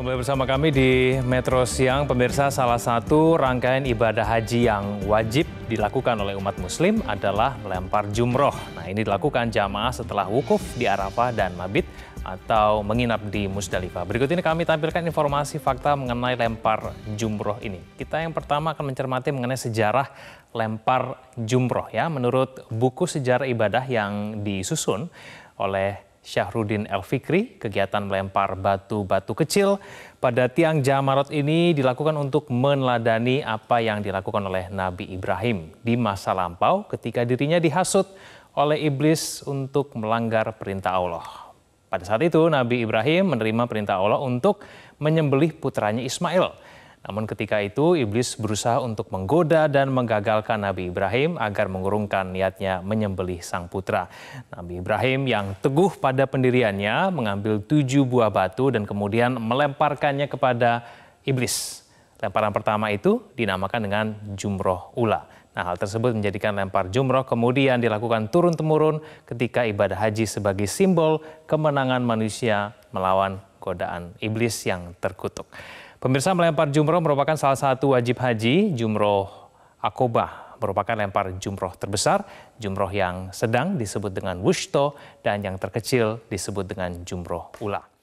Kembali bersama kami di Metro Siang, pemirsa salah satu rangkaian ibadah haji yang wajib dilakukan oleh umat muslim adalah melempar jumroh. Nah ini dilakukan jamaah setelah wukuf di Arafah dan Mabit atau menginap di Musdalifah. Berikut ini kami tampilkan informasi fakta mengenai lempar jumroh ini. Kita yang pertama akan mencermati mengenai sejarah lempar jumroh ya. Menurut buku sejarah ibadah yang disusun oleh Syahrudin El Fikri. Kegiatan melempar batu-batu kecil pada tiang Jamarot ini dilakukan untuk meneladani apa yang dilakukan oleh Nabi Ibrahim di masa lampau ketika dirinya dihasut oleh iblis untuk melanggar perintah Allah. Pada saat itu Nabi Ibrahim menerima perintah Allah untuk menyembelih putranya Ismail. Namun ketika itu iblis berusaha untuk menggoda dan menggagalkan Nabi Ibrahim agar mengurungkan niatnya menyembelih sang putra. Nabi Ibrahim yang teguh pada pendiriannya mengambil tujuh buah batu dan kemudian melemparkannya kepada iblis. Lemparan pertama itu dinamakan dengan jumroh ula. Nah, hal tersebut menjadikan lempar jumroh kemudian dilakukan turun-temurun ketika ibadah haji sebagai simbol kemenangan manusia melawan godaan iblis yang terkutuk. Pemirsa melempar jumroh merupakan salah satu wajib haji. Jumroh akobah merupakan lempar jumroh terbesar. Jumroh yang sedang disebut dengan wushto dan yang terkecil disebut dengan jumroh ula.